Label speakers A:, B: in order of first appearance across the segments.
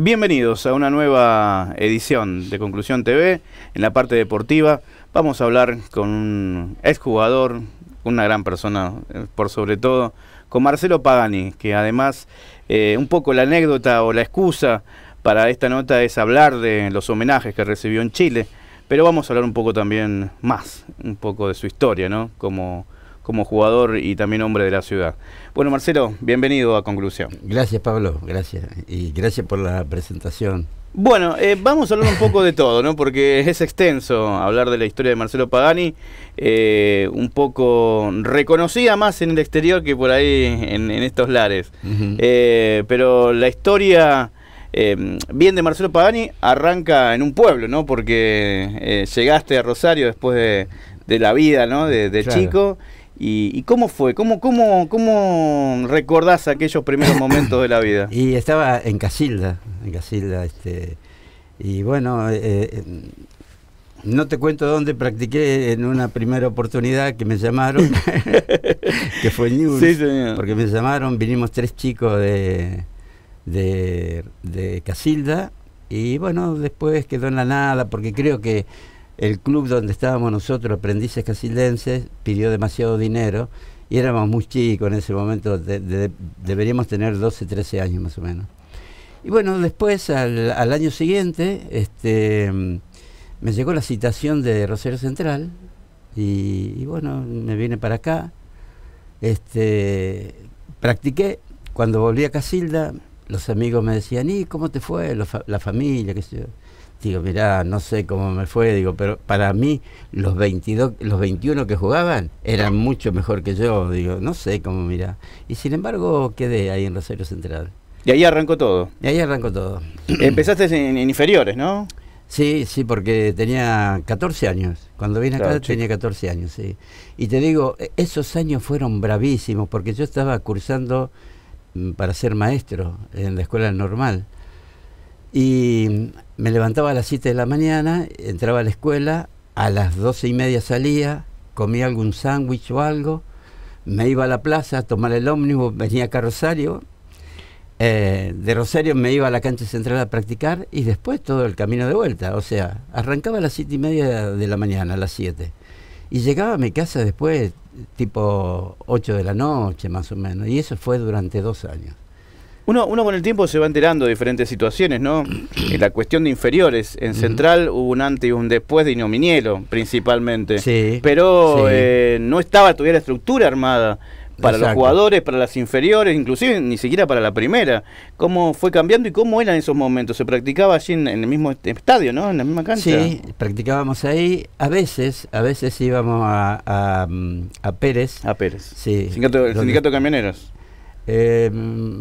A: Bienvenidos a una nueva edición de Conclusión TV. En la parte deportiva vamos a hablar con un exjugador, una gran persona eh, por sobre todo, con Marcelo Pagani, que además eh, un poco la anécdota o la excusa para esta nota es hablar de los homenajes que recibió en Chile, pero vamos a hablar un poco también más, un poco de su historia, ¿no? Como, como jugador y también hombre de la ciudad. Bueno, Marcelo, bienvenido a Conclusión.
B: Gracias, Pablo, gracias. Y gracias por la presentación.
A: Bueno, eh, vamos a hablar un poco de todo, ¿no? Porque es extenso hablar de la historia de Marcelo Pagani, eh, un poco reconocida más en el exterior que por ahí en, estos lares. Eh, pero la historia bien de Marcelo Pagani arranca en un pueblo, ¿no? Porque llegaste a Rosario después de, la vida, ¿no? De, chico ¿Y, cómo fue? ¿Cómo, cómo, ¿Cómo recordás aquellos primeros momentos de la vida? Y estaba en Casilda,
B: en Casilda, este, y bueno, eh, eh, no te cuento dónde practiqué en una primera oportunidad que me llamaron, que fue News, sí, señor. porque me llamaron, vinimos tres chicos de, de Casilda, y bueno, después quedó en la nada, porque creo que el club donde estábamos nosotros, aprendices Casildenses, pidió demasiado dinero y éramos muy chicos en ese momento, deberíamos tener 12, 13 años más o menos. Y bueno, después al, año siguiente este, me llegó la citación de Rosario Central y, bueno, me vine para acá, este, practiqué, cuando volví a Casilda, los amigos me decían, ¿y cómo te fue? la familia, qué sé yo. Digo, mirá, no sé cómo me fue, digo, pero para mí los 22, los 21 que jugaban eran mucho mejor que yo, digo, no sé cómo mirá. Y sin embargo quedé ahí en Rosario Central.
A: Y ahí arrancó todo.
B: Y ahí arrancó todo. Empezaste en, inferiores, ¿no? Sí, sí, porque tenía 14 años. Cuando vine acá ah, tenía 14 años, sí. Y te digo, e, esos años fueron bravísimos porque yo estaba cursando mm, para ser maestro en la escuela normal. Y me levantaba a las 7 de la mañana, entraba a la escuela, a las 12 y media salía, comía algún sándwich o algo, me iba a la plaza a tomar el ómnibus, venía acá a Rosario, eh, de Rosario me iba a la cancha central a practicar y después todo el camino de vuelta. O sea, arrancaba a las siete y media de la mañana, a las 7. Y llegaba a mi casa después, tipo 8 de la noche más o menos. Y eso fue durante dos años.
A: Uno, uno con el tiempo se va enterando de diferentes situaciones, ¿no? Eh, la cuestión de inferiores, en Central hubo un antes y un después de Inominielo, principalmente. Sí, Pero eh, no estaba tuviera estructura armada
B: para los jugadores,
A: para las inferiores, inclusive ni siquiera para la primera. ¿Cómo fue cambiando y cómo era en esos momentos? Se practicaba allí en, el mismo estadio, ¿no? En la misma cancha. Sí, practicábamos ahí. A
B: veces, a veces íbamos a, mm, Pérez. A Pérez. Sí. el Sindicato
A: de Camioneros.
B: Eh,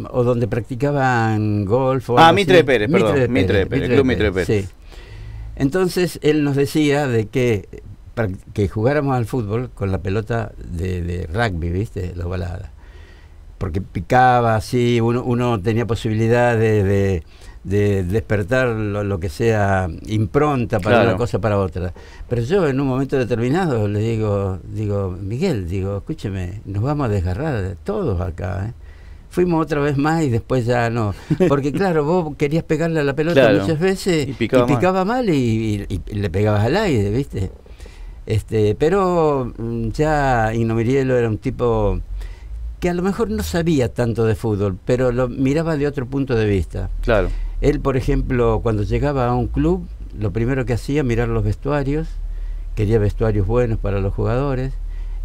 B: o donde practicaban golf. O ah, Mitre Pérez, perdón, Mitre Pérez, Club Mitre Pérez. Entonces él nos decía de que que jugáramos al fútbol con la pelota de, de rugby, ¿viste? La ovalada. Porque picaba así, uno, tenía posibilidad de, despertar lo, que sea impronta para una cosa para otra. Pero yo en un momento determinado le digo, digo, Miguel, digo, escúcheme, nos vamos a desgarrar todos acá, ¿eh? fuimos otra vez más y después ya no. Porque claro, vos querías pegarle a la pelota muchas veces y picaba, mal, y, le pegabas al aire, ¿viste? Este, pero mm, ya Ignomirielo era un tipo que a lo mejor no sabía tanto de fútbol, pero lo miraba de otro punto de vista. Claro. Él, por ejemplo, cuando llegaba a un club, lo primero que hacía era mirar los vestuarios, quería vestuarios buenos para los jugadores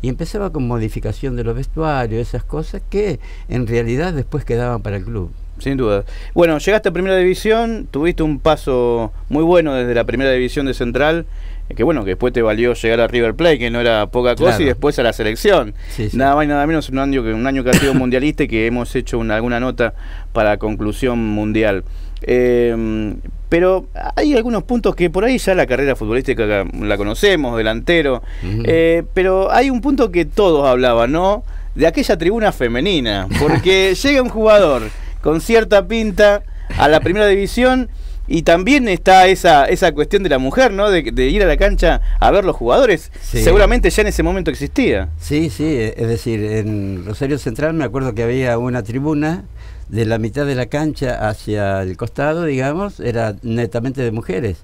B: y empezaba con modificación de los vestuarios, esas cosas que en realidad después quedaban para el club
A: sin duda. Bueno, llegaste a Primera División, tuviste un paso muy bueno desde la Primera División de Central, eh, que bueno, que después te valió llegar a River Plate, que no era poca cosa, y después a la selección. Nada más y nada menos un año que, un año que ha sido mundialista y que hemos hecho alguna nota para conclusión mundial. Eh, pero hay algunos puntos que por ahí ya la carrera futbolística la conocemos, delantero, eh, pero hay un punto que todos hablaban, ¿no? De aquella tribuna femenina, porque llega un jugador con cierta pinta a la primera división. Y también está esa, esa cuestión de la mujer, ¿no? De, ir a la cancha a ver los jugadores. Seguramente ya en ese momento existía.
B: Sí, sí, e, es decir, en Rosario Central me acuerdo que había una tribuna de la mitad de la cancha hacia el costado, digamos, era netamente de mujeres.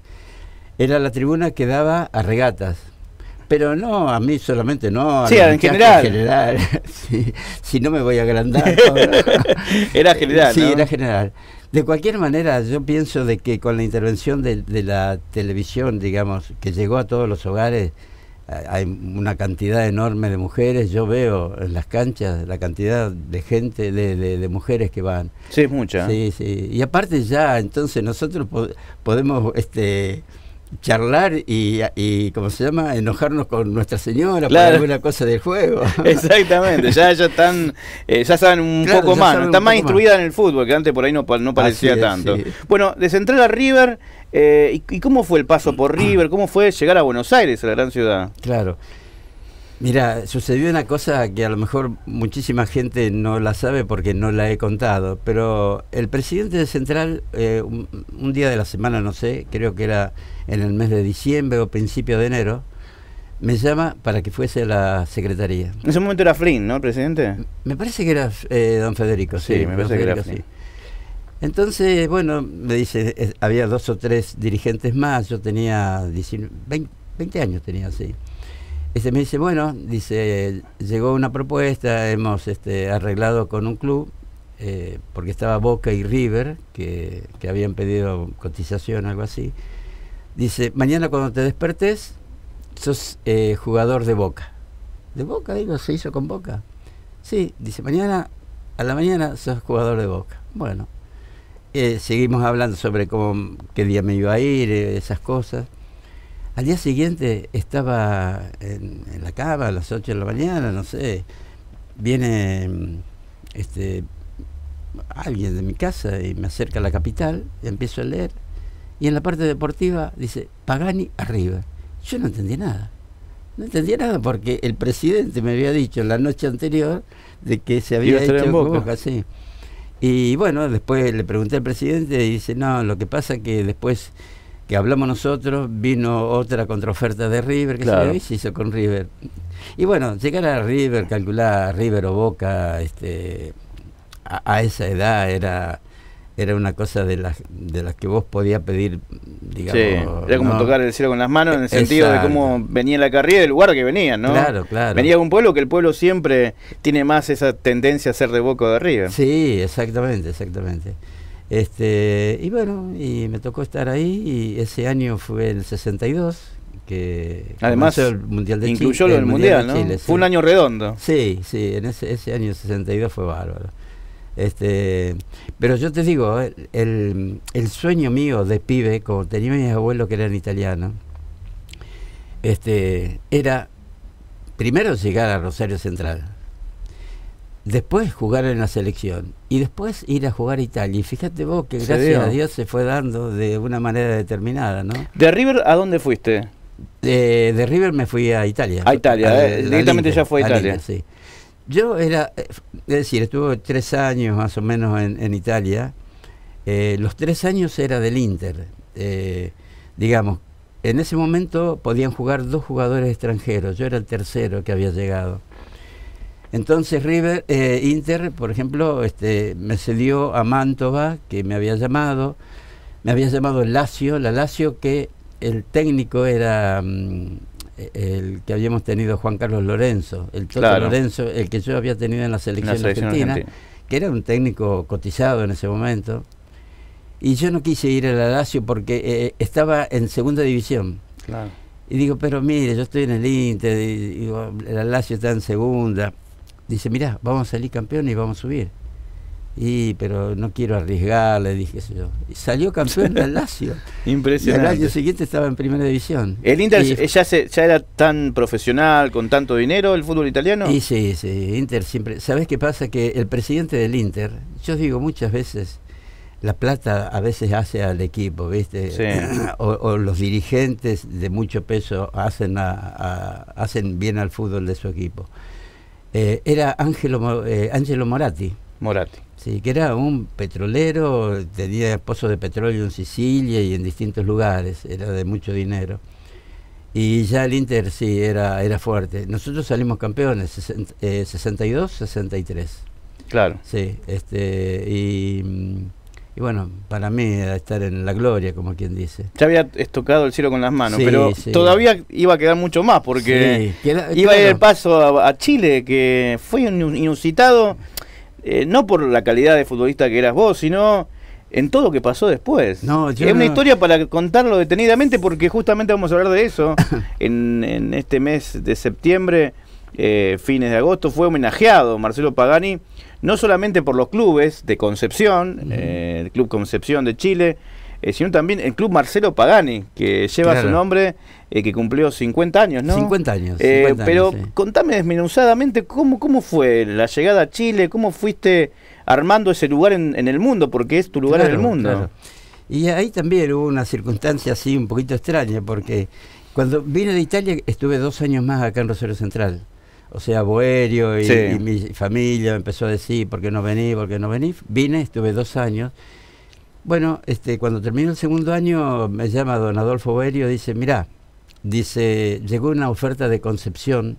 B: Era la tribuna que daba a regatas. Pero no, a mí solamente no. sí, en general. si, no me voy a agrandar. era general. Sí, era general. De cualquier manera, yo pienso de que con la intervención de, la televisión, digamos, que llegó a todos los hogares, hay una cantidad enorme de mujeres, yo veo en las canchas la cantidad de gente, de, mujeres que van. Sí, es mucha. ¿eh? Sí, sí. Y aparte ya, entonces nosotros podemos este, charlar y, y, ¿cómo se llama? Enojarnos con Nuestra Señora claro. por alguna cosa del juego. Exactamente, ya, ya
A: están, eh, ya saben un poco más, están más instruidas en el fútbol, que antes por ahí no, no parecía tanto. Bueno, de entrega a River, eh, ¿y cómo fue el paso por River? ¿Cómo fue llegar a Buenos Aires, a la gran ciudad?
B: Claro. Mira, sucedió una cosa que a lo mejor muchísima gente no la sabe porque no la he contado, pero el presidente de Central, eh, un, día de la semana, no sé, creo que era en el mes de diciembre o principio de enero, me llama para que fuese a la secretaría. En ese momento era Flynn, ¿no, presidente? Me parece que era eh, don Federico, sí. me parece que era Flynn. Entonces, bueno, me dice, eh, había dos o tres dirigentes más, yo tenía 20, años tenía, así este me dice, bueno, dice, llegó una propuesta, hemos este, arreglado con un club, eh, porque estaba Boca y River, que, habían pedido cotización, algo así. Dice, mañana cuando te despertes, sos eh, jugador de Boca. ¿De Boca? Digo, se hizo con Boca. Sí, dice, mañana a la mañana sos jugador de Boca. Bueno, eh, seguimos hablando sobre cómo, qué día me iba a ir, esas cosas. Al día siguiente estaba en, la cava a las 8 de la mañana, no sé, viene mm, este, alguien de mi casa y me acerca a la capital, empiezo a leer, y en la parte deportiva dice, Pagani arriba. Yo no entendí nada. No entendía nada porque el presidente me había dicho la noche anterior de que se había hecho en boca. Y bueno, después le pregunté al presidente y dice, no, lo que pasa que después que hablamos nosotros, vino otra contraoferta de River, que se, hizo con River. Y bueno, llegar a River, calcular River o Boca, este, a, esa edad era era una cosa de las de las que vos podías pedir, digamos. era como tocar el cielo con las manos en el sentido de cómo
A: venía la carrera y el lugar que venía, ¿no? Claro, claro. Venía de un pueblo que el pueblo siempre tiene más esa tendencia a ser de Boca o de River.
B: Sí, exactamente, exactamente. Este, y bueno, y me tocó estar ahí y ese año fue el 62
A: que además el mundial de incluyó lo del mundial, Fue un año redondo.
B: Sí, sí, en ese, ese año 62 fue bárbaro. Este, pero yo te digo, eh, el, el sueño mío de pibe, como tenía mis abuelos que eran italianos, este, era primero llegar a Rosario Central después jugar en la selección y después ir a jugar a Italia. Y fíjate vos que gracias a Dios se fue dando de una manera determinada, ¿no? ¿De River a dónde fuiste? De, River me fui a Italia. A Italia, eh, directamente ya fue a Italia. Yo era, eh, es decir, estuve tres años más o menos en, Italia. Eh, los tres años era del Inter. digamos, en ese momento podían jugar dos jugadores extranjeros. Yo era el tercero que había llegado. Entonces River, eh, Inter, por ejemplo, este, me cedió a Mantova, que me había llamado, me había llamado Lazio, la Lazio que el técnico era mm, el que habíamos tenido Juan Carlos Lorenzo, el Toto el que yo había tenido en la selección, argentina, que era un técnico cotizado en ese momento. Y yo no quise ir a la Lazio porque eh, estaba en segunda división. Y digo, pero mire, yo estoy en el Inter, y, el Lazio está en segunda dice, mirá, vamos a salir campeón y vamos a subir. Y, pero no quiero arriesgar, le dije eso yo. Y salió campeón del Lazio. Impresionante. el año siguiente estaba en primera división. ¿El Inter ya,
A: era tan profesional, con tanto dinero, el fútbol italiano? Sí,
B: sí, sí, Inter siempre. ¿Sabes qué pasa? Que el presidente del Inter, yo digo muchas veces, la plata a veces hace al equipo, ¿viste? O, los dirigentes de mucho peso hacen, hacen bien al fútbol de su equipo. Eh, era Ángelo, eh, Angelo Moratti. Moratti. Sí, que era un petrolero, tenía pozos de petróleo en Sicilia y en distintos lugares, era de mucho dinero. Y ya el Inter sí, era, era fuerte. Nosotros salimos campeones, 62, 63. Eh, claro. Sí, este, y mm, bueno, para mí era estar en la gloria, como quien dice.
A: Ya había tocado el cielo con las manos, pero todavía iba a quedar mucho más, porque iba a ir el paso a, Chile, que fue inusitado, eh, no por la calidad de futbolista que eras vos, sino en todo lo que pasó después.
B: No, es una
A: historia para contarlo detenidamente, porque justamente vamos a hablar de eso en, este mes de septiembre, eh, fines de agosto, fue homenajeado Marcelo Pagani no solamente por los clubes de Concepción, eh, el Club Concepción de Chile, eh, sino también el Club Marcelo Pagani, que lleva su nombre, eh, que cumplió 50 años, ¿no? 50 años. pero contame desmenuzadamente cómo, cómo fue la llegada a Chile, cómo fuiste armando ese lugar en, el mundo, porque es tu lugar en el mundo. Y
B: ahí también hubo una circunstancia así un poquito extraña, porque cuando vine de Italia estuve dos años más acá en Rosario Central o sea, Boerio y, mi familia empezó a decir, ¿por qué no venís? ¿Por qué no venís? Vine, estuve dos años. Bueno, este, cuando terminó el segundo año, me llama don Adolfo Boerio, dice, mira dice, llegó una oferta de Concepción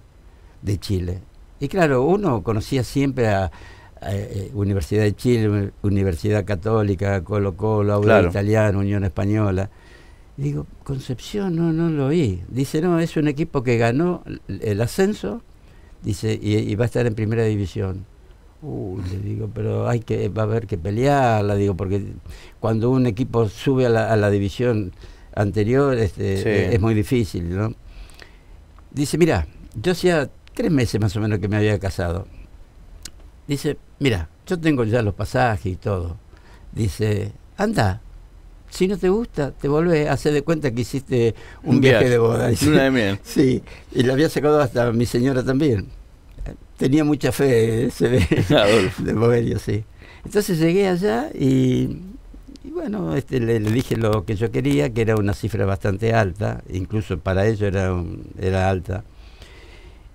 B: de Chile. Y claro, uno conocía siempre a, eh, Universidad de Chile, Universidad Católica, Colo Colo, Audio Italiano, Italiana, Unión Española. digo, Concepción, no, no lo oí. Dice, no, es un equipo que ganó el ascenso Dice, y, va a estar en primera división. Uy, le digo, pero hay que, va a haber que pelearla, digo, porque cuando un equipo sube a la, división anterior este, es, eh, es, muy difícil, ¿no? Dice, mira, yo hacía tres meses más o menos que me había casado. Dice, mira, yo tengo ya los pasajes y todo. Dice, anda, si no te gusta, te vuelve a hacer de cuenta que hiciste un, viaje, de boda. Una de miel. Sí, y la había sacado hasta mi señora también. Tenía mucha fe, ah, de Boberio, sí. Entonces llegué allá y, bueno, este, le, dije lo que yo quería, que era una cifra bastante alta, incluso para ellos era, era alta.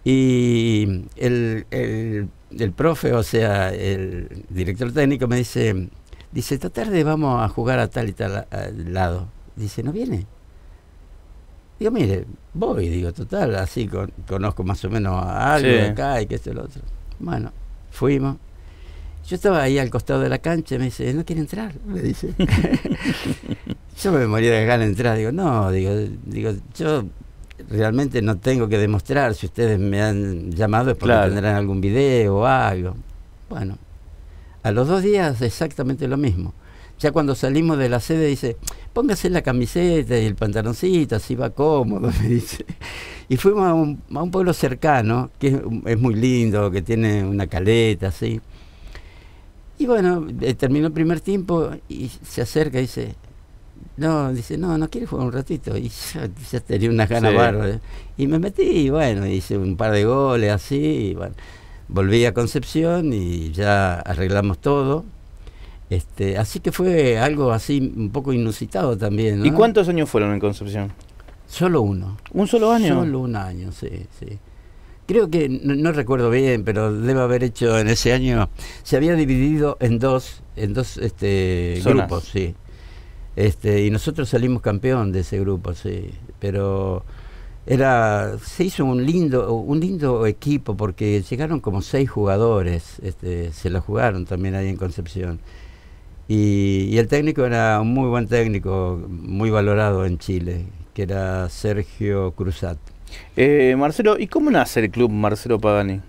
B: Y el, el, el profe, o sea, el director técnico me dice, Dice, esta tarde vamos a jugar a tal y tal lado. Dice, ¿no viene? Digo, mire, voy, digo, total, así conozco más o menos a alguien acá y que esto y lo otro. Bueno, fuimos. Yo estaba ahí al costado de la cancha y me dice, ¿no quiere entrar? Me dice. yo me moría de ganas de entrar. Digo, no, digo, yo realmente no tengo que demostrar. Si ustedes me han llamado es porque tendrán algún video o algo. Bueno, a los dos días exactamente lo mismo. Ya cuando salimos de la sede dice, póngase la camiseta y el pantaloncito, así va cómodo, dice. Y fuimos a un, pueblo cercano, que es, muy lindo, que tiene una caleta, así. Y bueno, eh, terminó el primer tiempo y se acerca y dice, no, dice, no, no quiere jugar un ratito. Y ya, tenía unas ganas sí. Y me metí, y bueno, hice un par de goles así. Y bueno volví a Concepción y ya arreglamos todo. Este, así que fue algo así un poco inusitado también. ¿Y cuántos años fueron en Concepción? Solo uno.
A: ¿Un solo año? Solo
B: un año, sí, sí. Creo que, no, recuerdo bien, pero debe haber hecho en ese año, se había dividido en dos, en dos este, grupos, sí. Este, y nosotros salimos campeón de ese grupo, sí. Pero era se hizo un lindo un lindo equipo porque llegaron como seis jugadores este, se la jugaron también ahí en Concepción y, el técnico era un muy buen técnico muy valorado en Chile que era Sergio Cruzat eh,
A: Marcelo y cómo nace el club Marcelo Pagani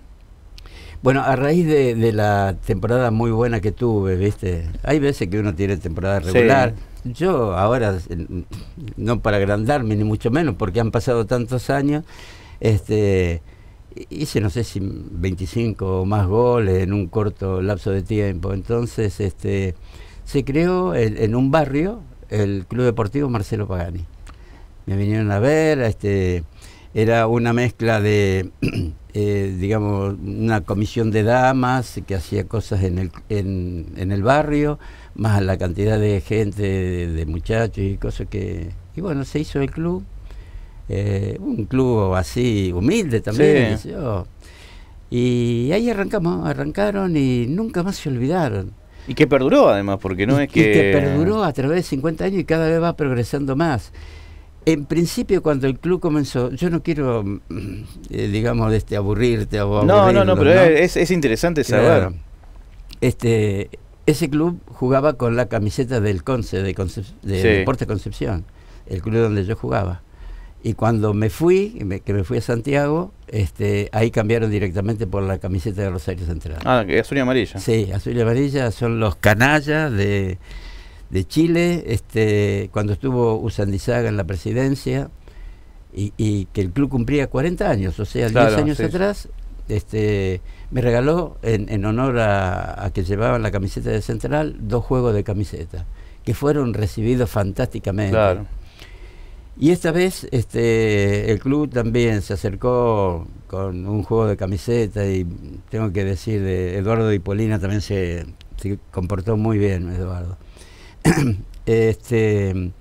B: bueno, a raíz de, de, la temporada muy buena que tuve, ¿viste? Hay veces que uno tiene temporada regular, yo ahora, no para agrandarme ni mucho menos, porque han pasado tantos años, este, hice no sé si 25 o más goles en un corto lapso de tiempo. Entonces este, se creó en un barrio el Club Deportivo Marcelo Pagani. Me vinieron a ver, este, era una mezcla de, eh, digamos, una comisión de damas que hacía cosas en el, en el barrio más la cantidad de gente, de, muchachos y cosas que... Y bueno, se hizo el club, eh, un club así humilde también. Oh. Y ahí arrancamos, arrancaron y nunca más se olvidaron.
A: Y que perduró además, porque no es que... Y que perduró
B: a través de 50 años y cada vez va progresando más. En principio, cuando el club comenzó, yo no quiero, mm, eh, digamos, este, aburrirte o No, no, no, pero Es, interesante saber. Este, ese club jugaba con la camiseta del Conce, de, Concepción, el club donde yo jugaba. Y cuando me fui, que me fui a Santiago, este, ahí cambiaron directamente por la camiseta de Rosario Central.
A: Ah, azul y amarilla.
B: Sí, azul y amarilla son los canallas de, Chile. Este, cuando estuvo Usandizaga en la presidencia y, que el club cumplía 40 años, o sea, 10 años atrás, este, me regaló, en, en honor a, que llevaban la camiseta de Central, dos juegos de camiseta, que fueron recibidos fantásticamente. Claro. Y esta vez este, el club también se acercó con un juego de camiseta y tengo que decir, Eduardo y Polina también se, se comportó muy bien, Eduardo. este,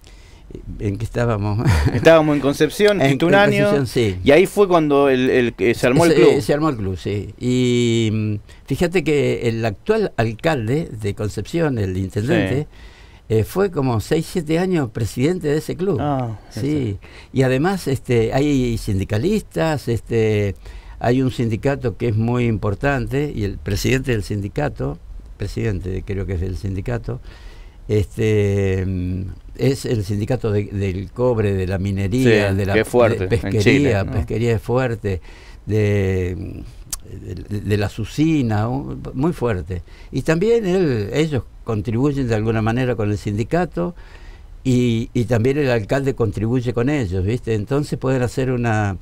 A: ¿En qué estábamos? Estábamos en Concepción, en, un año. Sí. Y ahí fue cuando el, se armó el club. Se, eh, se, armó el club, sí. Y mm,
B: fíjate que el actual alcalde de Concepción, el intendente, eh, fue como 6, 7 años presidente de ese club. Ah, sí. Y además este, hay sindicalistas, este, hay un sindicato que es muy importante, y el presidente del sindicato, presidente creo que es del sindicato, este mm, es el sindicato del cobre, de la minería, de la pesquería, pesquería fuerte, de, de, la sucina, muy fuerte. Y también ellos contribuyen de alguna manera con el sindicato y, y también el alcalde contribuye con ellos, ¿viste? Entonces pueden hacer una,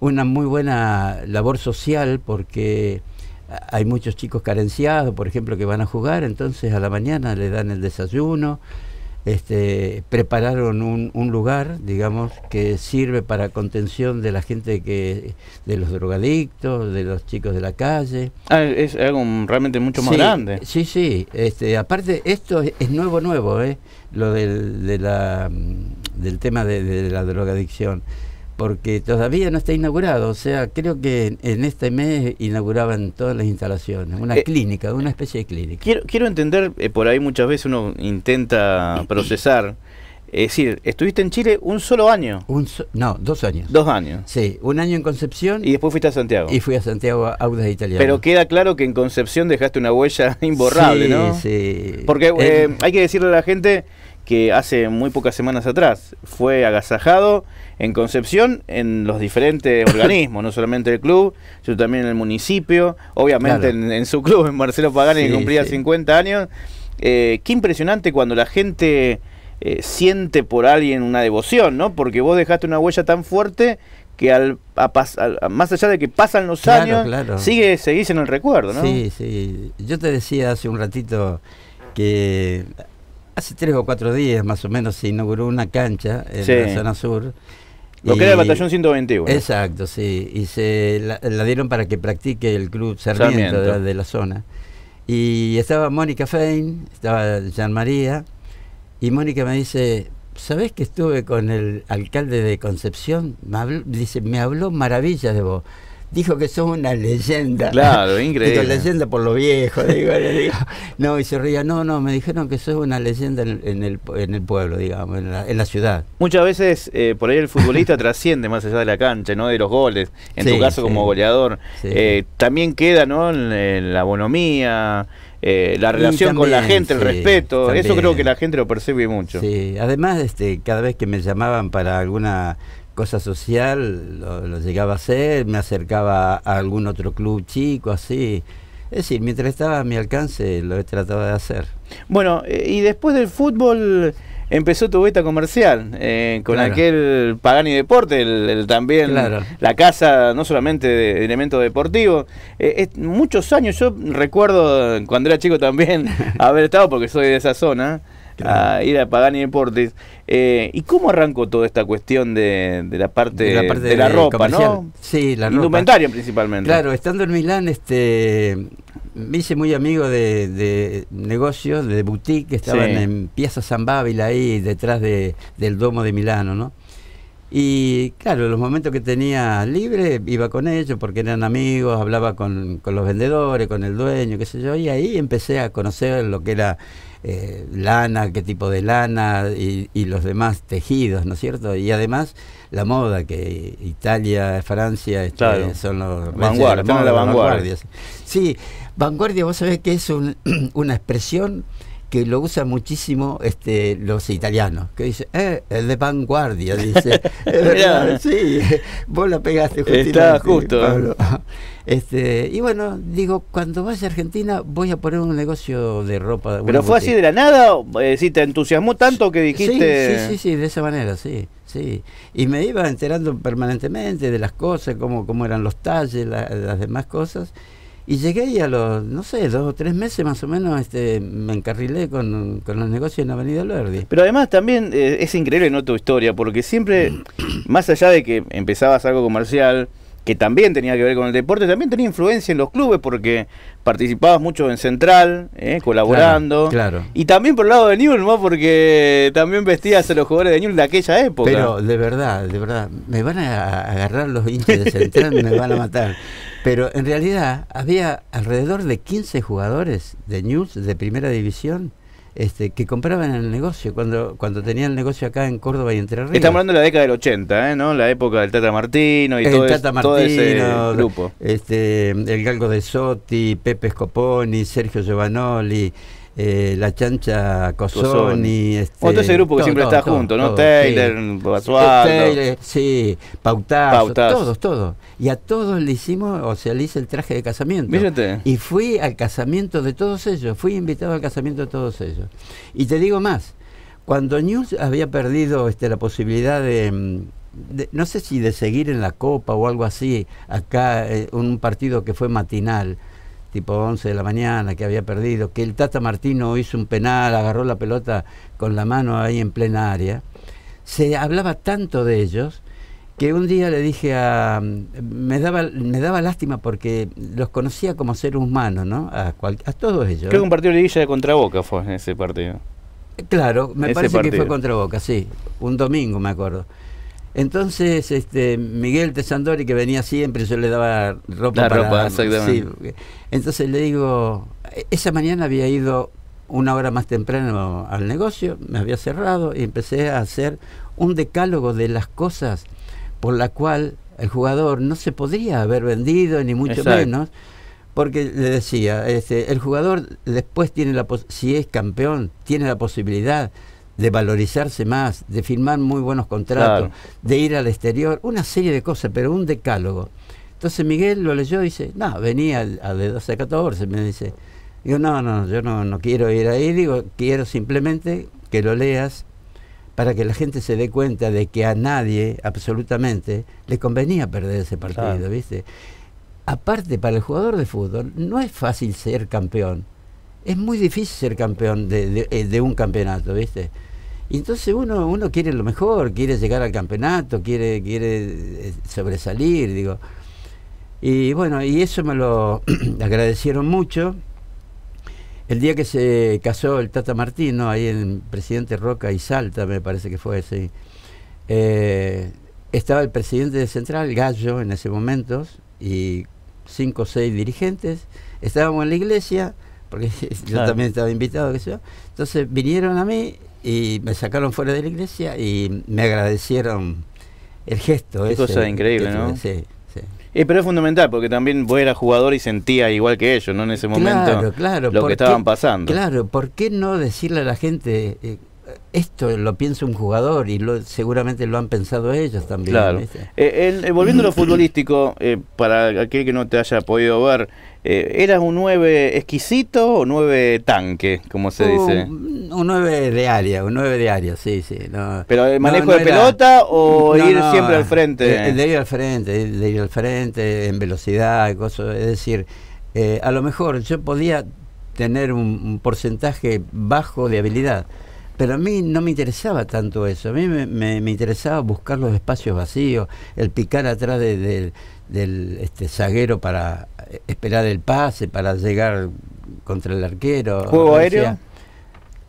B: una muy buena labor social porque hay muchos chicos carenciados, por ejemplo, que van a jugar, entonces a la mañana le dan el desayuno este, prepararon un, lugar, digamos, que sirve para contención de la gente que, de los drogadictos, de los chicos de la calle.
A: Ah, es algo realmente mucho más grande.
B: Sí, sí. Este, aparte, esto es, es nuevo, nuevo, ¿eh? lo del, de mm, del tema de, de la drogadicción porque todavía no está inaugurado. O sea, creo que en este mes inauguraban todas las instalaciones, una eh, clínica, una especie de clínica.
A: Quiero, quiero entender, eh, por ahí muchas veces uno intenta procesar. Es decir, estuviste en Chile un solo año. no, dos años. Dos años. Sí, un año en Concepción. Y después fuiste a Santiago. Y fui a Santiago a Audas Italiano. Pero queda claro que en Concepción dejaste una huella imborrable, ¿no? Sí, sí. Porque eh, hay que decirle a la gente, que hace muy pocas semanas atrás fue agasajado en Concepción en los diferentes organismos, no solamente el club, sino también en el municipio, obviamente en, su club, en Marcelo Pagani, que cumplía 50 años. Eh, qué impresionante cuando la gente eh, siente por alguien una devoción, ¿no? Porque vos dejaste una huella tan fuerte que al, más allá de que pasan los años, sigue seguís en el recuerdo, ¿no? Sí, sí. Yo
B: te decía hace un ratito que hace tres o cuatro días más o menos se inauguró una cancha en la zona sur. Lo que era el batallón 121. Exacto, sí. Y se la, dieron para que practique el club Sarmiento, De, la, zona. Y estaba Mónica Fein, estaba Jean María, y Mónica me dice, ¿sabés que estuve con el alcalde de Concepción? Me dice, me habló maravillas de vos dijo que sos una leyenda. Claro, increíble. leyenda por lo viejo. Digo, No, y se ría, no, no, me dijeron que sos una leyenda en, el, en el, pueblo, digamos, en la, ciudad.
A: Muchas veces eh, por ahí el futbolista trasciende más allá de la cancha, ¿no? De los goles. En tu caso como goleador. Eh, también queda, ¿no? En la bonomía. Eh, la relación con la gente, el respeto, eso creo que la gente lo percibe mucho. Sí,
B: además este, cada vez que me llamaban para alguna cosa social lo, llegaba a hacer, me acercaba a algún otro club chico, así. Es decir, mientras estaba a mi
A: alcance lo he tratado de hacer. Bueno, eh, y después del fútbol empezó tu vuelta comercial eh, con aquel Pagani Deporte, el, también la casa no solamente de, elemento deportivo. Eh, muchos años, yo recuerdo cuando era chico también haber estado porque soy de esa zona a ir a Pagani Deportes. Eh, ¿Y cómo arrancó toda esta cuestión de, la parte de la, ropa, no? Sí, la Indumentaria principalmente. Claro,
B: estando en Milán, este me hice muy amigo de, negocios, de boutique, que estaban en Piazza San ahí detrás del Domo de Milano, ¿no? Y claro, los momentos que tenía libre iba con ellos porque eran amigos, hablaba con, con los vendedores, con el dueño, qué sé yo, y ahí empecé a conocer lo que era eh, lana, qué tipo de lana y, los demás tejidos, ¿no es cierto? Y además la moda, que Italia, Francia este, son los vanguardia, la moda, la vanguardia. vanguardia. Sí, vanguardia, vos sabés que es una expresión que lo usan muchísimo este, los italianos, que dice eh, el de vanguardia, dice. es sí, vos la pegaste justo. ¿eh?
A: Este, y
B: bueno, digo, cuando vaya a Argentina voy a poner un negocio de
A: ropa. ¿Pero fue así de la nada? Eh, te entusiasmó tanto que dijiste... Sí, sí,
B: sí, de esa manera, sí. Sí, y me iba enterando permanentemente de las cosas, cómo, cómo eran los talles, las demás cosas. Y llegué y a los, no sé, dos o tres meses más o menos este, me encarrilé con, con los negocios en la Avenida Alberdi.
A: Pero además también eh, es increíble ¿no? tu historia, porque siempre, más allá de que empezabas algo comercial, que también tenía que ver con el deporte, también tenía influencia en los clubes porque participabas mucho en Central, eh, colaborando. Claro, Y también por el lado de Newell, ¿no? porque también vestías a los jugadores de Newell de aquella época. Pero de verdad, de verdad, me van a agarrar los hinchas de Central, me van a matar.
B: Pero en realidad había alrededor de 15 jugadores de News de primera división este, que compraban el negocio, cuando, cuando tenían el negocio acá en Córdoba y Entre Ríos. Estamos
A: hablando de la década del 80, ¿eh? ¿no? La época del Tata Martino y el todo, Tata Martino, ese grupo.
B: Este, el Galgo de Sotti, Pepe Scoponi, Sergio Giovanoli, eh, la chancha Cosoni. Este, todo ese grupo que siempre está junto, ¿no? Eh, Taylor, sí, Pautazo, todos, todos. Y a todos le hicimos, o sea, le hice el traje de casamiento. Mírate. Y fui al casamiento de todos ellos, fui invitado al casamiento de todos ellos. Y te digo más, cuando News había perdido este, la posibilidad de, mm, no sé si de seguir en la Copa o algo así, acá eh, un partido que fue matinal, tipo 11 de la mañana, que había perdido, que el Tata Martino hizo un penal, agarró la pelota con la mano ahí en plena área. Se hablaba tanto de ellos que un día le dije a... me daba, me daba lástima porque los conocía como seres humanos, ¿no? A, todos ellos. Creo que
A: un partido de Villa de Contraboca fue ese partido. Claro, me parece que fue contra Boca,
B: sí. Un domingo, me acuerdo. Entonces, este, Miguel Tesandori, que venía siempre, yo le daba ropa. ropa, entonces le digo, esa mañana había ido una hora más temprano al negocio, me había cerrado y empecé a hacer un decálogo de las cosas por la cual el jugador no se podría haber vendido, ni mucho menos, porque le decía, este, el jugador después tiene la, si es campeón, tiene la posibilidad de valorizarse más, de firmar muy buenos contratos, de ir al exterior, una serie de cosas, pero un decálogo. Entonces Miguel lo leyó y dice, no, venía al, de 12 a 14, me dice. Digo, no, no, yo no, no quiero ir ahí, digo, quiero simplemente que lo leas para que la gente se dé cuenta de que a nadie, absolutamente, le convenía perder ese partido, ¿viste? Aparte, para el jugador de fútbol no es fácil ser campeón es muy difícil ser campeón de, eh, de, un campeonato, ¿viste? Y entonces uno, uno quiere lo mejor, quiere llegar al campeonato, quiere, quiere eh, sobresalir, digo. Y bueno, y eso me lo agradecieron mucho. El día que se casó el Tata Martino, ahí en Presidente Roca y Salta, me parece que fue así eh, estaba el presidente de Central, Gallo, en ese momento, y cinco o seis dirigentes. Estábamos en la iglesia, porque yo también estaba invitado, que yo. Entonces vinieron a mí y me sacaron fuera de la iglesia y me agradecieron el gesto. es cosa increíble, ¿no? Sí,
A: sí. pero es fundamental porque también vos eras jugador y sentía igual que ellos, ¿no? En ese momento claro, lo que estaban pasando. Claro,
B: ¿por qué no decirle a la gente eh, esto lo piensa un jugador y lo, seguramente lo han pensado ellos también. Claro. Eh,
A: eh, volviendo a lo futbolístico, para aquel que no te haya podido ver, eh, ¿Era un 9 exquisito o 9 tanque, como se uh, dice? Mm,
B: un nueve de área, un 9 de área, sí, sí.
A: ¿Pero manejo de pelota o mm, ir siempre al frente? Eh,
B: de ir al frente, de ir al frente, en velocidad, cosas. Es decir, eh, a lo mejor yo podía tener un, porcentaje bajo de habilidad, pero a mí no me interesaba tanto eso. A mí me, interesaba buscar los espacios vacíos, el picar atrás del de, del este, zaguero para eh, esperar el pase, para llegar contra el arquero. ¿Juego aéreo?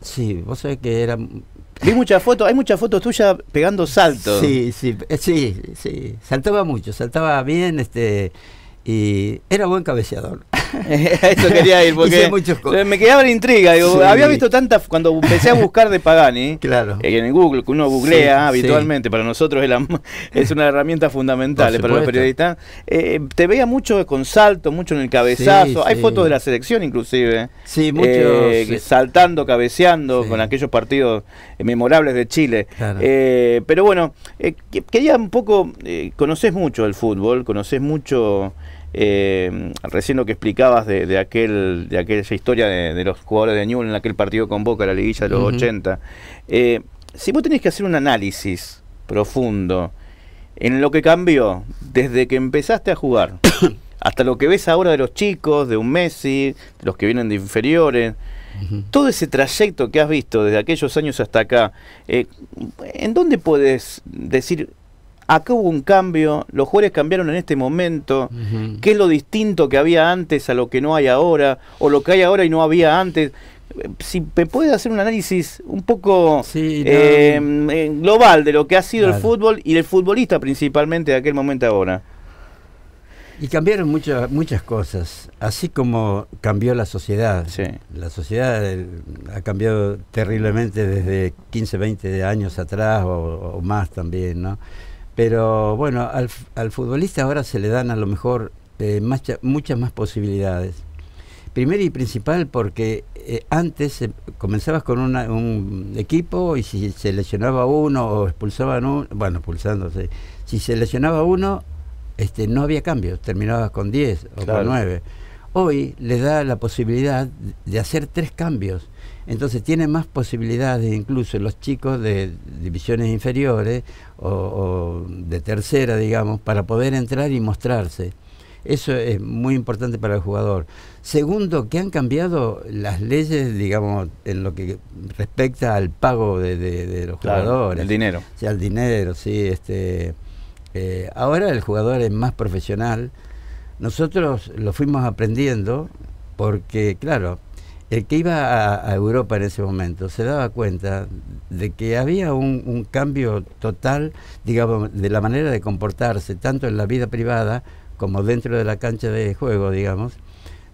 B: Sí, vos sabés que era... Vi muchas fotos, hay muchas fotos tuyas pegando saltos. Sí, sí, eh, sí, sí, saltaba mucho, saltaba bien,
A: este, y
B: era buen cabeceador. Eso quería ir, porque me quedaba la intriga. Digo, Había visto tantas,
A: cuando empecé a buscar de Pagani, claro. Eh, en Google, que uno googlea habitualmente, para nosotros es, una herramienta fundamental eh, para los periodistas, eh, te veía mucho con salto, mucho en el cabezazo. Hay fotos de la selección inclusive. Sí, muchos. saltando, cabeceando, con aquellos partidos memorables de Chile. pero bueno, quería un poco, conoces mucho el fútbol, conoces mucho... Eh, recién lo que explicabas de, aquel, de aquella historia de, los jugadores de Newell en aquel partido con Boca, la liguilla de los 80. Eh, si vos tenés que hacer un análisis profundo en lo que cambió desde que empezaste a jugar hasta lo que ves ahora de los chicos, de un Messi, de los que vienen de inferiores, todo ese trayecto que has visto desde aquellos años hasta acá, eh, ¿en dónde puedes decir acá hubo un cambio, los jugadores cambiaron en este momento, qué es lo distinto que había antes a lo que no hay ahora, o lo que hay ahora y no había antes. Si me puedes hacer un análisis un poco eh, global de lo que ha sido el fútbol y el futbolista principalmente de aquel momento ahora.
B: Y cambiaron muchas muchas cosas, así como cambió la sociedad. La sociedad eh, ha cambiado terriblemente desde 15, 20 años atrás o, o más también, ¿no? Pero bueno, al, al futbolista ahora se le dan a lo mejor eh, muchas más posibilidades. Primero y principal porque eh, antes comenzabas con un equipo y si se lesionaba uno o expulsaban uno, bueno, expulsándose, si se lesionaba uno, este, no había cambios, terminabas con 10 o con 9. Hoy le da la posibilidad de hacer tres cambios entonces tiene más posibilidades incluso los chicos de divisiones inferiores o, de tercera, digamos, para poder entrar y mostrarse. Eso es muy importante para el jugador. Segundo, que han cambiado las leyes, digamos, en lo que respecta al pago de, los jugadores. El dinero. O sea, el dinero, sí. Este, eh, ahora el jugador es más profesional. Nosotros lo fuimos aprendiendo porque, claro, el que iba a, Europa en ese momento se daba cuenta de que había un, cambio total, digamos, de la manera de comportarse, tanto en la vida privada como dentro de la cancha de juego, digamos,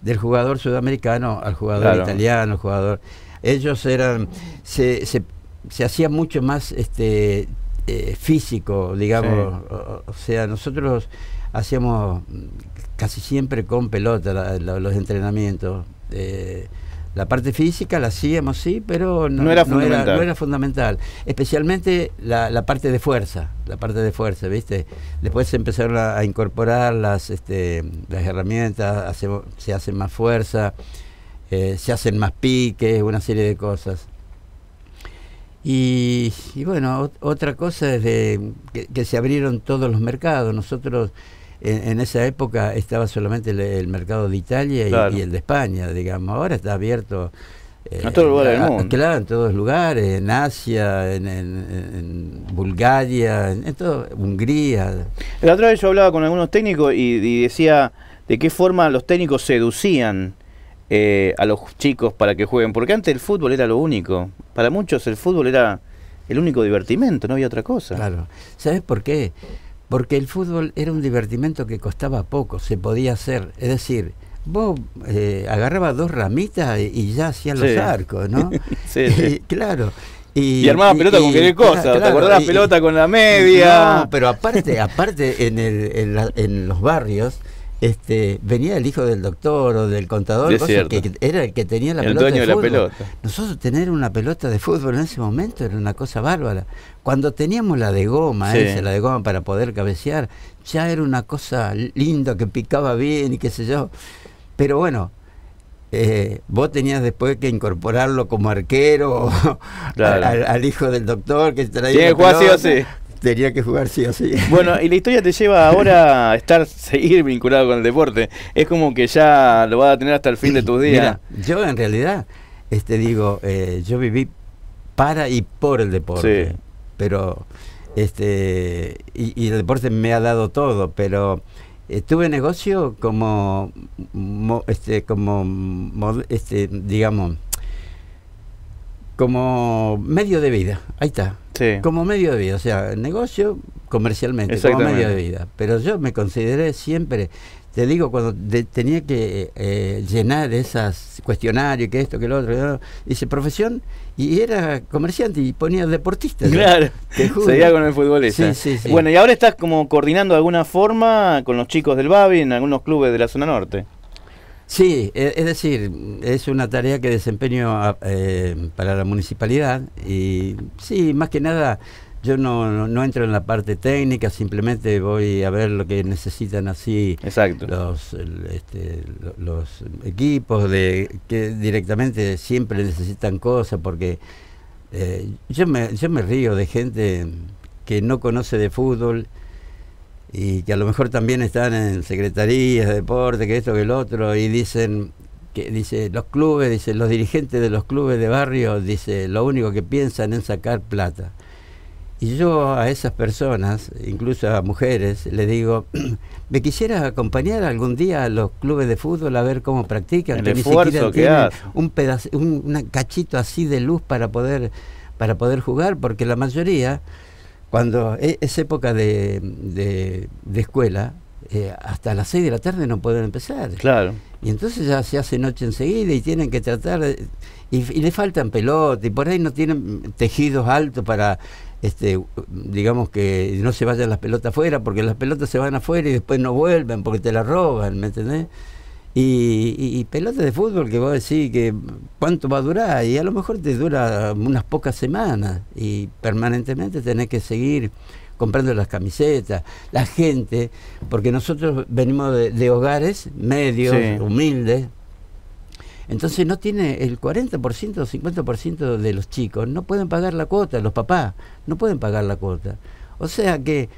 B: del jugador sudamericano al jugador italiano, jugador. Ellos eran, se, se, hacía mucho más este, eh, físico, digamos, o, sea, nosotros hacíamos casi siempre con pelota los entrenamientos. Eh, la parte física la hacíamos, sí, pero no, era, fundamental. Era, fundamental. Especialmente la, parte de fuerza, la parte de fuerza, ¿viste? Después se empezaron a, incorporar las, este, las herramientas, se hacen más fuerza, eh, se hacen más piques, una serie de cosas. Y, bueno, otra cosa es de que, que se abrieron todos los mercados. Nosotros en, esa época estaba solamente el, mercado de Italia y, el de España, digamos. Ahora está abierto. Eh, en todos lugares Claro, en todos lugares, en Asia, en, en, Bulgaria, en, todo, Hungría.
A: La otra vez yo hablaba con algunos técnicos y, decía de qué forma los técnicos seducían eh, a los chicos para que jueguen, porque antes el fútbol era lo único. Para muchos el fútbol era el único divertimento, no había otra cosa. Claro.
B: ¿Sabes por qué? porque el fútbol era un divertimento que costaba poco, se podía hacer. Es decir, vos eh, agarrabas dos ramitas y, ya hacías los arcos, ¿no? sí, claro. Y, y armaba pelota con cualquier cosa, ¿te acordás la pelota con la media? pero aparte, aparte en, el, en los barrios este, venía el hijo del doctor o del contador, que era el que tenía la el pelota. Dueño de, la pelota. Nosotros tener una pelota de fútbol en ese momento era una cosa bárbara. Cuando teníamos la de goma, la de goma para poder cabecear, ya era una cosa linda que picaba bien y qué sé yo. Pero bueno, eh, vos tenías después que incorporarlo como arquero al, hijo del doctor que traía. Sí, así sí tenía que jugar sí o sí.
A: Bueno, y la historia te lleva ahora a estar, seguir vinculado con el deporte. Es como que ya lo vas a tener hasta el fin de tu día.
B: yo en realidad, este digo, eh, yo viví para y por el deporte. Sí. Pero, este, y, el deporte me ha dado todo, pero estuve eh, tuve negocio como, este, como, este, digamos, como medio de vida. Ahí está. Como medio de vida. O sea, negocio comercialmente, como medio de vida. Pero yo me consideré siempre, te digo, cuando tenía que eh, llenar esas cuestionarios, que esto, que lo otro, hice profesión y era comerciante y ponía deportista. Claro,
A: seguía con el futbolista. Sí, sí, bueno, y ahora estás como coordinando de alguna forma con los chicos del Babi en algunos clubes de la zona norte. Sí, e, es decir, es
B: una tarea que desempeño eh, para la municipalidad y sí, más que nada yo no, no, entro en la parte técnica, simplemente voy a ver lo que necesitan así Los, este, los equipos de que directamente siempre necesitan cosas porque eh, yo, me, yo me río de gente que no conoce de fútbol y que a lo mejor también están en secretarías de deporte, que esto, que el otro, y dicen, que dice los clubes, dice los dirigentes de los clubes de barrio, dice lo único que piensan es sacar plata. Y yo a esas personas, incluso a mujeres, les digo, ¿me quisieras acompañar algún día a los clubes de fútbol a ver cómo practican? que ni siquiera tienen un, pedazo, un cachito así de luz para poder, para poder jugar, porque la mayoría cuando e, es época de, de, escuela, eh, hasta las 6 de la tarde no pueden empezar. Claro. Y entonces ya se hace noche enseguida y tienen que tratar. y, les le faltan pelotas y por ahí no tienen tejidos altos para. Este, digamos que no se vayan las pelotas afuera, porque las pelotas se van afuera y después no vuelven porque te las roban, ¿me entendés? Y, y, pelotas de fútbol que vos decís que cuánto va a durar y a lo mejor te dura unas pocas semanas y permanentemente tenés que seguir comprando las camisetas, la gente, porque nosotros venimos de, hogares medios, humildes, entonces no tiene el 40% o 50% de los chicos, no pueden pagar la cuota, los papás no pueden pagar la cuota. O sea que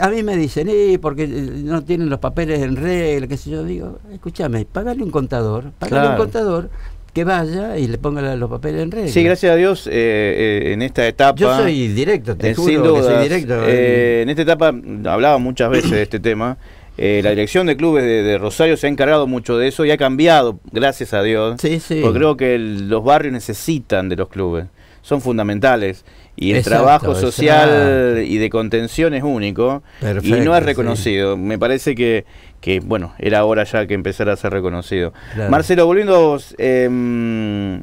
B: a mí me dicen, eh, porque no tienen los papeles en regla, qué sé yo. Digo, escúchame, pagale un contador, pagale un contador que vaya y le ponga los papeles en regla. Sí,
A: gracias a Dios, eh, eh, en esta etapa... Yo soy directo, te eh, juro que soy directo. en esta etapa, hablaba muchas veces de este tema, la dirección de clubes de, Rosario se ha encargado mucho de eso y ha cambiado, gracias a Dios. Sí, Porque creo que los barrios necesitan de los clubes, son fundamentales. Y el trabajo social y de contención es único y no es reconocido. Me parece que, bueno, era hora ya que empezara a ser reconocido. Marcelo, volviendo a vos, em,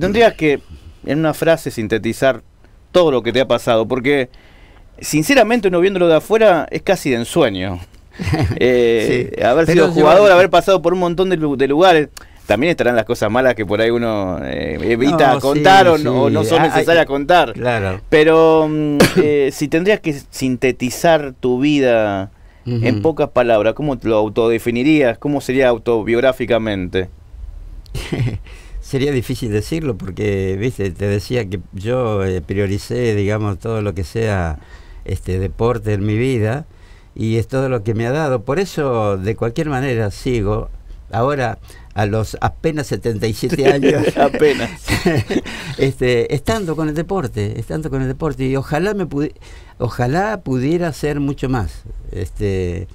A: tendrías que en una frase sintetizar todo lo que te ha pasado, porque sinceramente uno viéndolo de afuera es casi de ensueño. eh, Haber sido jugador, haber pasado por un montón de, de lugares también estarán las cosas malas que por ahí uno eh, evita contar o, no son ah, necesarias ah, contar. Claro. Pero mm, eh, si tendrías que sintetizar tu vida en pocas palabras, ¿cómo lo autodefinirías? ¿Cómo sería autobiográficamente?
B: sería difícil decirlo porque, viste, te decía que yo eh, prioricé, digamos, todo lo que sea este deporte en mi vida y es todo lo que me ha dado. Por eso, de cualquier manera, sigo. Ahora, a los apenas 77 años. apenas. Este, estando con el deporte, estando con el deporte. Y ojalá, me ojalá pudiera ser mucho más. Este,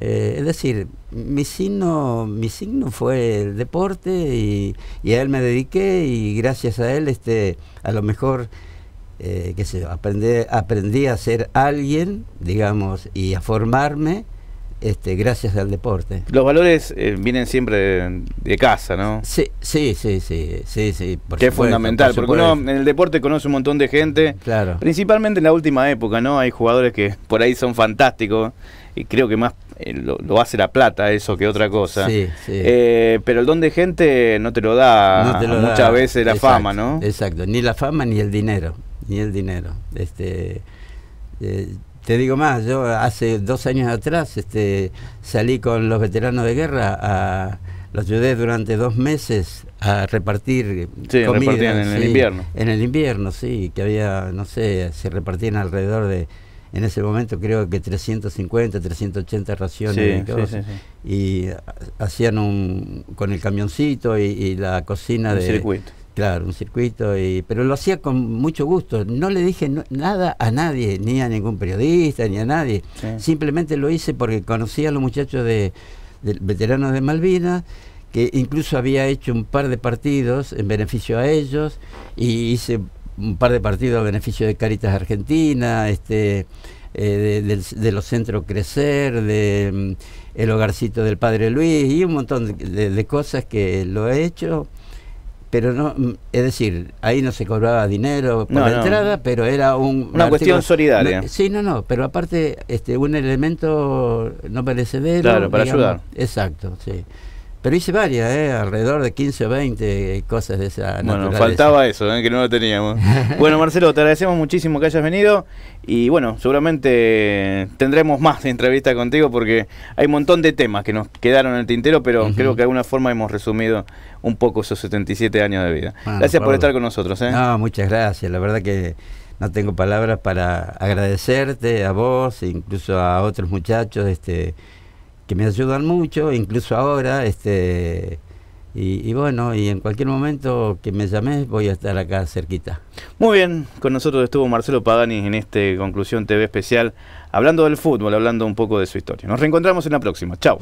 B: eh, es decir, mi signo, mi signo fue el deporte y, a él me dediqué y gracias a él, este, a lo mejor, eh, qué sé yo, aprendí, aprendí a ser alguien, digamos, y a formarme este, gracias
A: al deporte. Los valores eh, vienen siempre de, casa, ¿no? Sí, sí, sí, sí, sí, sí es fundamental, porque uno en el deporte conoce un montón de gente, claro. principalmente en la última época, ¿no? Hay jugadores que por ahí son fantásticos y creo que más eh, lo, hace la plata eso que otra cosa. Sí, sí. Eh, pero el don de gente no te lo da muchas veces la fama, ¿no?
B: Exacto, ni la fama ni el dinero, ni el dinero. Este te digo más, yo hace dos años atrás este, salí con los veteranos de guerra a los ayudé durante dos meses a repartir sí, comida repartían en el invierno. En el invierno, sí, que había, no sé, se repartían alrededor de, en ese momento creo que 350, 380 raciones y, y hacían un, con el camioncito y, la cocina de... Circuito Claro, un circuito, y, pero lo hacía con mucho gusto. No le dije nada a nadie, ni a ningún periodista, ni a nadie. Simplemente lo hice porque conocía a los muchachos de, veteranos de Malvinas que incluso había hecho un par de partidos en beneficio a ellos y hice un par de partidos a beneficio de Caritas Argentina, este, eh, de, los centros Crecer, de mm, el hogarcito del Padre Luis y un montón de cosas que lo he hecho pero no, mm, es decir, ahí no se cobraba dinero por entrada, pero era un... Una cuestión solidaria. sí, no, no, pero aparte este un elemento no perecedero. Claro, para ayudar. Exacto, sí. Pero hice varias, ¿eh? alrededor de 15 o 20 cosas
A: de esa bueno, naturaleza. Bueno, faltaba eso, ¿eh? que no lo teníamos. bueno, Marcelo, te agradecemos muchísimo que hayas venido y bueno, seguramente tendremos más entrevistas contigo porque hay un montón de temas que nos quedaron en el tintero, pero creo que de alguna forma hemos resumido un poco esos 77 años de vida. Ah, gracias por estar con nosotros. ¿eh?
B: No, muchas gracias. La verdad que no tengo palabras para agradecerte a vos, incluso a otros muchachos. este que me ayudan mucho, incluso ahora, este y, bueno, y en cualquier momento que me llames voy a estar acá cerquita.
A: Muy bien, con nosotros estuvo Marcelo Pagani en este Conclusión TV especial, hablando del fútbol, hablando un poco de su historia. Nos reencontramos en la próxima. Chao.